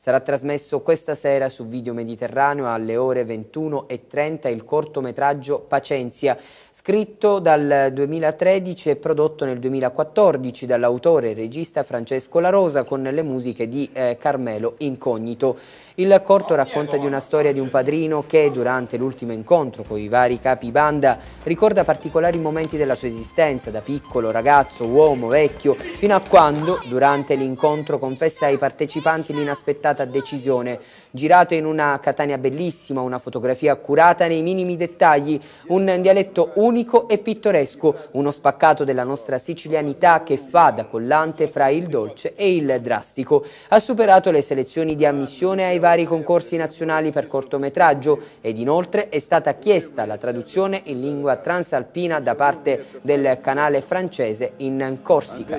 Sarà trasmesso questa sera su Video Mediterraneo alle ore 21.30 il cortometraggio Pacenzia, scritto dal 2013 e prodotto nel 2014 dall'autore e regista Francesco La Rosa con le musiche di eh, Carmelo Incognito. Il corto racconta di una storia di un padrino che durante l'ultimo incontro con i vari capi banda ricorda particolari momenti della sua esistenza da piccolo, ragazzo, uomo, vecchio, fino a quando durante l'incontro confessa ai partecipanti l'inaspettato sensata decisione. Girato in una Catania bellissima, una fotografia accurata nei minimi dettagli, un dialetto unico e pittoresco, uno spaccato della nostra sicilianità che fa da collante fra il dolce e il drastico. Ha superato le selezioni di ammissione ai vari concorsi nazionali per cortometraggio ed inoltre è stata chiesta la traduzione in lingua transalpina da parte del canale francese in Corsica.